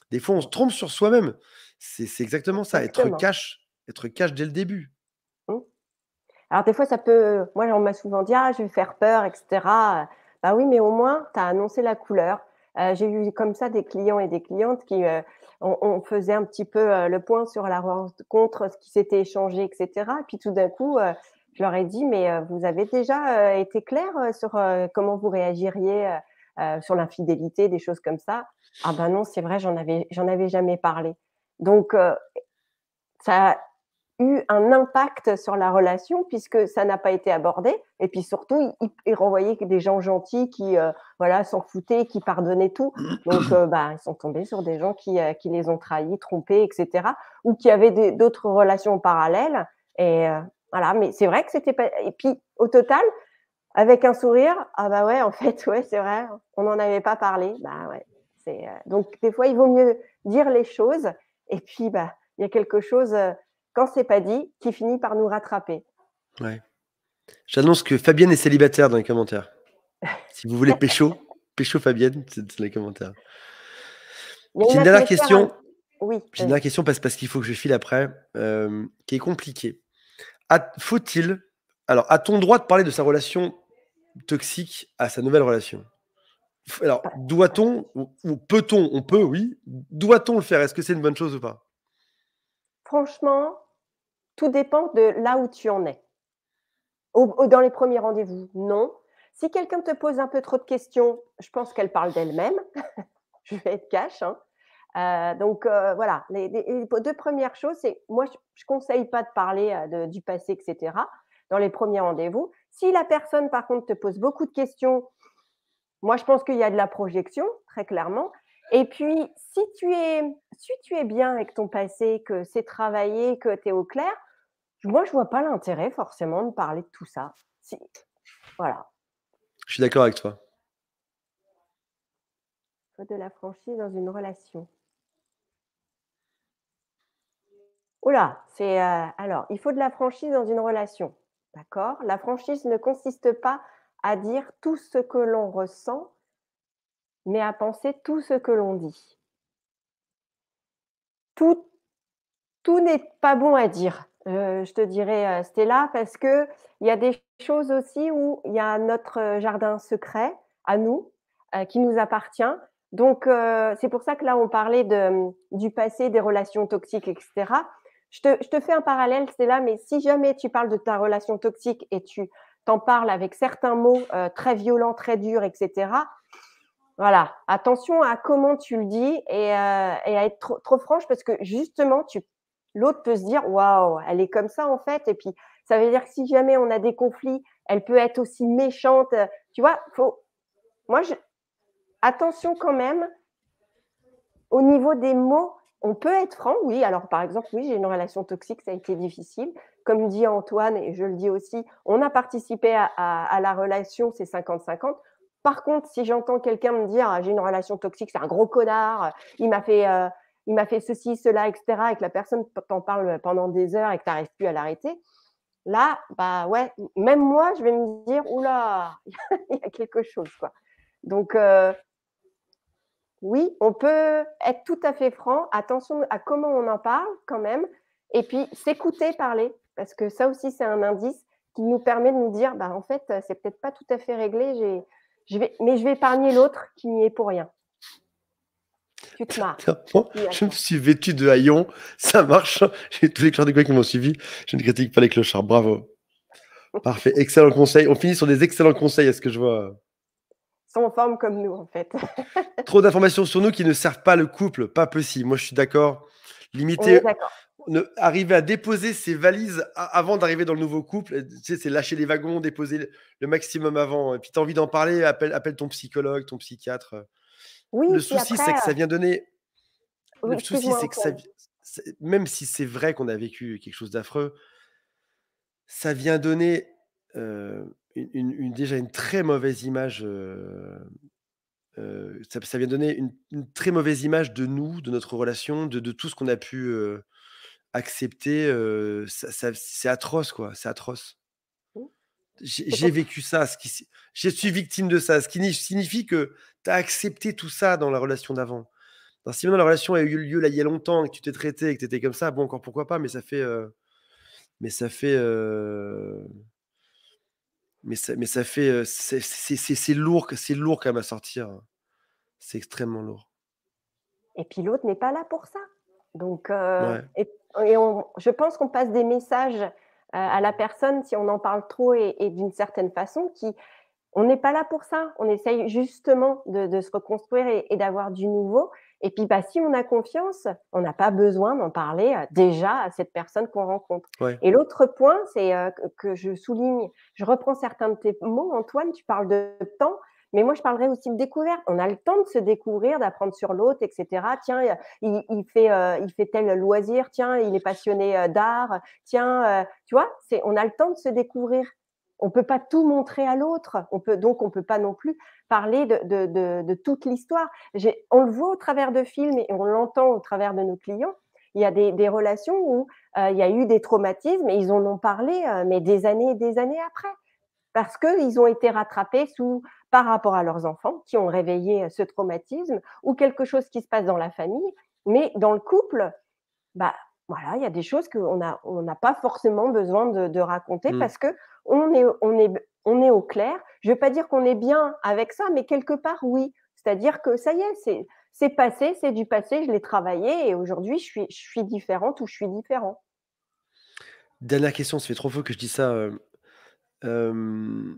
Des fois, on se trompe sur soi-même. C'est exactement ça. Être cash, être cash dès le début. Mmh. Alors des fois, ça peut. Moi, on m'a souvent dit ah, je vais faire peur, etc bah oui, mais au moins, tu as annoncé la couleur. Euh, j'ai vu comme ça des clients et des clientes qui euh, ont on, faisait un petit peu euh, le point sur la rencontre, ce qui s'était échangé, etc. Et puis tout d'un coup, je leur ai dit mais vous avez déjà été clair sur comment vous réagiriez sur l'infidélité, des choses comme ça. Ah ben non, c'est vrai, j'en avais j'en avais jamais parlé. Donc ça eu un impact sur la relation puisque ça n'a pas été abordé. Et puis surtout, il, renvoyaient renvoyait des gens gentils qui euh, voilà s'en foutaient, qui pardonnaient tout. Donc, euh, bah, ils sont tombés sur des gens qui, euh, qui les ont trahis, trompés, etc. Ou qui avaient d'autres relations parallèles. Et voilà, mais c'est vrai que c'était pas. Et puis, au total, avec un sourire, ah bah ouais, en fait, (laughs) ouais, c'est vrai, on n'en avait pas parlé. Bah ouais. Donc, des fois, il vaut mieux dire les choses. Et puis, bah, il y a quelque chose quand c'est pas dit, qui finit par nous rattraper. Ouais. J'annonce que Fabienne est célibataire dans les commentaires. (laughs) Si vous voulez pécho, pécho Fabienne, c'est dans les commentaires. J'ai une dernière question. Oui. J'ai une dernière question parce, parce qu'il faut que je file après, euh, qui est compliquée. Faut-il, alors, a-t-on droit de parler de sa relation toxique à sa nouvelle relation Alors, doit-on ou peut-on On peut, oui. Doit-on le faire Est-ce que c'est une bonne chose ou pas Franchement, tout dépend de là où tu en es. dans les premiers rendez-vous, non. Si quelqu'un te pose un peu trop de questions, je pense qu'elle parle d'elle-même. (laughs) je vais être cash. Hein. Euh, donc euh, voilà, les, deux premières choses, c'est moi, je ne conseille pas de parler euh, du passé, etc., dans les premiers rendez-vous. Si la personne, par contre, te pose beaucoup de questions, moi, je pense qu'il y a de la projection, très clairement. Et puis, si tu es, si tu es bien avec ton passé, que c'est travaillé, que tu es au clair, moi, je vois pas l'intérêt forcément de parler de tout ça. Voilà. Je suis d'accord avec toi. faut De la franchise dans une relation. Oula, c'est euh, alors, il faut de la franchise dans une relation. D'accord La franchise ne consiste pas à dire tout ce que l'on ressent, mais à penser tout ce que l'on dit. Tout, n'est pas bon à dire, euh, je te dirais, euh, Stella, parce qu'il y a des choses aussi où il y a notre euh, jardin secret à nous, qui nous appartient. Donc, c'est pour ça que là, on parlait du passé, des relations toxiques, etc. Je te, je te fais un parallèle, Stella, mais si jamais tu parles de ta relation toxique et tu t'en parles avec certains mots très violents, très durs, etc., voilà, attention à comment tu le dis et, euh, à être trop, franche parce que justement, l'autre peut se dire waouh, elle est comme ça en fait. Et puis, ça veut dire que si jamais on a des conflits, elle peut être aussi méchante. Tu vois, faut. Moi, attention quand même au niveau des mots. On peut être franc, oui. Alors, par exemple, oui, j'ai une relation toxique, ça a été difficile. Comme dit Antoine, et je le dis aussi, on a participé à, à la relation, c'est 50-50. Par contre, si j'entends quelqu'un me dire ah, j'ai une relation toxique, c'est un gros connard, il m'a fait, euh, il m'a fait ceci, cela, etc., et que la personne t'en parle euh, pendant des heures et que tu n'arrives plus à l'arrêter, là, bah ouais, même moi, je vais me dire oula, (laughs) il y a quelque chose, quoi. Donc, euh, oui, on peut être tout à fait franc, attention à comment on en parle quand même, et puis s'écouter parler, parce que ça aussi, c'est un indice qui nous permet de nous dire bah en fait, c'est peut-être pas tout à fait réglé, j'ai mais je vais épargner l'autre qui n'y est pour rien. Tu te marres. (laughs) je me suis vêtu de haillons, ça marche. (laughs) J'ai tous les clochards qui m'ont suivi. Je ne critique pas les clochards, bravo. Parfait, excellent conseil. On finit sur des excellents conseils, à ce que je vois Sans forme comme nous, en fait. (laughs) Trop d'informations sur nous qui ne servent pas le couple, pas possible. Moi, je suis d'accord. Limiter, arriver à déposer ses valises avant d'arriver dans le nouveau couple, euh, c'est lâcher les wagons, déposer le maximum avant. Hein. Et puis, tu as envie d'en parler, appelle, appelle ton psychologue, ton psychiatre. Euh. Oui, le souci, c'est que ça vient donner. Euh, le souci, c'est que même si c'est vrai qu'on a vécu quelque chose d'affreux, ça vient donner une, déjà une très mauvaise image ça, vient donner une, très mauvaise image de nous, de notre relation, de, tout ce qu'on a pu accepter. c'est atroce, quoi. C'est atroce. Mmh. J'ai vécu ça. Ce qui, je suis victime de ça. Ce qui signifie que tu as accepté tout ça dans la relation d'avant. Si maintenant la relation a eu lieu là, il y a longtemps, que tu t'es traité, que tu étais comme ça, bon, encore pourquoi pas, mais ça fait. mais ça fait mais ça, mais ça fait. C'est lourd, lourd quand même à sortir. Hein. C'est extrêmement lourd. Et puis l'autre n'est pas là pour ça. Donc, et, je pense qu'on passe des messages à la personne si on en parle trop et, d'une certaine façon qui. On n'est pas là pour ça. On essaye justement de, se reconstruire et d'avoir du nouveau. Et puis, bah, si on a confiance, on n'a pas besoin d'en parler euh, déjà à cette personne qu'on rencontre. Et l'autre point, c'est euh, que je souligne, je reprends certains de tes mots, Antoine, tu parles de temps. Mais moi, je parlerai aussi de découverte. On a le temps de se découvrir, d'apprendre sur l'autre, etc. Tiens, euh, il, fait, il fait tel loisir. Tiens, il est passionné d'art. Tiens, tu vois, on a le temps de se découvrir on peut pas tout montrer à l'autre. On peut donc on peut pas non plus parler de, toute l'histoire. On le voit au travers de films et on l'entend au travers de nos clients. Il y a des, relations où euh, il y a eu des traumatismes et ils en ont parlé, euh, mais des années et des années après, parce qu'ils ont été rattrapés par rapport à leurs enfants qui ont réveillé euh, ce traumatisme ou quelque chose qui se passe dans la famille, mais dans le couple, bah voilà, il y a des choses qu'on n'a on n'a pas forcément besoin de, raconter mmh. parce que on est, on, est, on est au clair. Je ne vais pas dire qu'on est bien avec ça, mais quelque part, oui. C'est-à-dire que ça y est, c'est, c'est passé, c'est du passé, je l'ai travaillé et aujourd'hui, je suis, je suis différente ou je suis différent. Dernière question, ça fait trop faux que je dis ça. Euh, euh,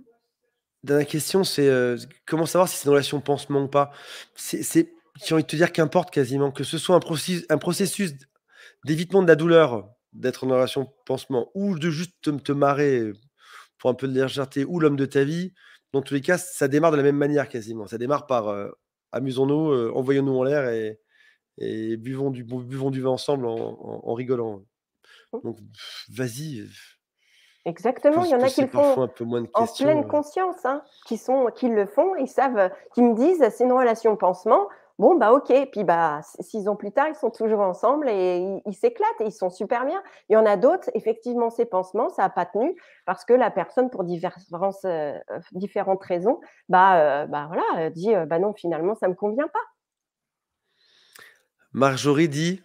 dernière question, c'est euh, comment savoir si c'est une relation pansement ou pas c'est, c'est, J'ai envie de te dire qu'importe quasiment, que ce soit un processus, un processus d'évitement de la douleur, d'être en relation pansement, ou de juste te, marrer pour un peu de légèreté, ou l'homme de ta vie, dans tous les cas, ça démarre de la même manière quasiment. Ça démarre par euh, amusons-nous, euh, envoyons-nous en l'air et, buvons, du, buvons du vin ensemble en, rigolant. Oh. Donc, vas-y. Exactement, il y en a qui le font un peu moins de en pleine hein. conscience, hein, qui, sont, qui le font, ils savent, qui me disent c'est une relation pansement, Bon, bah ok, puis bah six ans plus tard, ils sont toujours ensemble et ils s'éclatent ils sont super bien. Il y en a d'autres, effectivement, ces pansements, ça n'a pas tenu parce que la personne, pour diverses, euh, différentes raisons, bah, euh, bah voilà, dit, euh, bah non, finalement, ça ne me convient pas. Marjorie dit,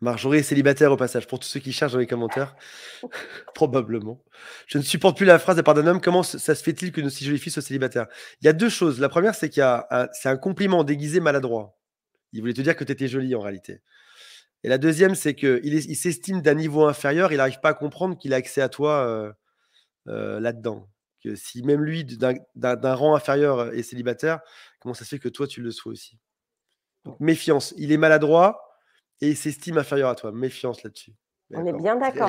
Marjorie est célibataire au passage, pour tous ceux qui cherchent dans les commentaires. (laughs) Probablement. Je ne supporte plus la phrase de part d'un homme. Comment ça se fait-il que nos si jolies filles soient célibataires Il y a deux choses. La première, c'est qu'il y a un, c'est un compliment déguisé maladroit. Il voulait te dire que tu étais jolie en réalité. Et la deuxième, c'est qu'il il s'estime d'un niveau inférieur. Il n'arrive pas à comprendre qu'il a accès à toi euh, euh, là-dedans. Que si même lui, d'un, d'un rang inférieur, euh, est célibataire, comment ça se fait que toi, tu le sois aussi Donc, méfiance. Il est maladroit et s'estime inférieur à toi. Méfiance là-dessus. On est bien d'accord.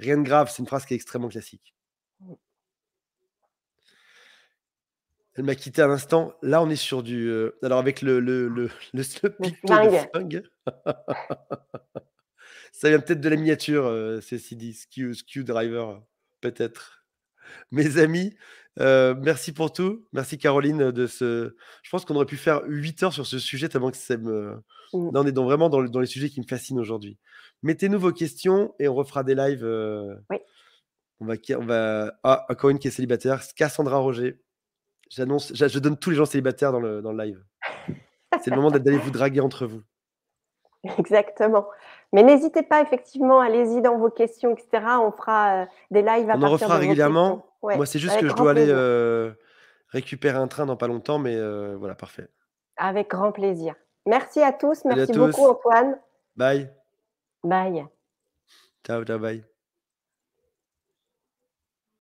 Rien, de grave, c'est une phrase qui est extrêmement classique. Mmh. Elle m'a quitté à l'instant. Là, on est sur du. Euh, alors, avec le, le, le, le, (laughs) (laughs) Ça vient peut-être de la miniature, euh, ceci dit. Skew, skew driver, peut-être. Mes amis, euh, merci pour tout. Merci Caroline de ce. Je pense qu'on aurait pu faire 8 heures sur ce sujet tellement que ça me. Mm. on est dans, vraiment dans, les sujets qui me fascinent aujourd'hui. Mettez-nous vos questions et on refera des lives. Euh, oui. On va, on va. Ah, encore une qui est célibataire, Cassandra Roger. J'annonce, je, donne tous les gens célibataires dans le, dans le live. C'est le moment d'aller vous draguer entre vous. (laughs) Exactement. Mais n'hésitez pas, effectivement, allez-y dans vos questions, etc. On fera euh, des lives à On en refera régulièrement. Moi, c'est juste que je dois aller euh, récupérer un train dans pas longtemps, mais euh, voilà, parfait. Avec grand plaisir. Merci à tous. Merci beaucoup, Antoine. Bye. Bye. Ciao, ciao, bye.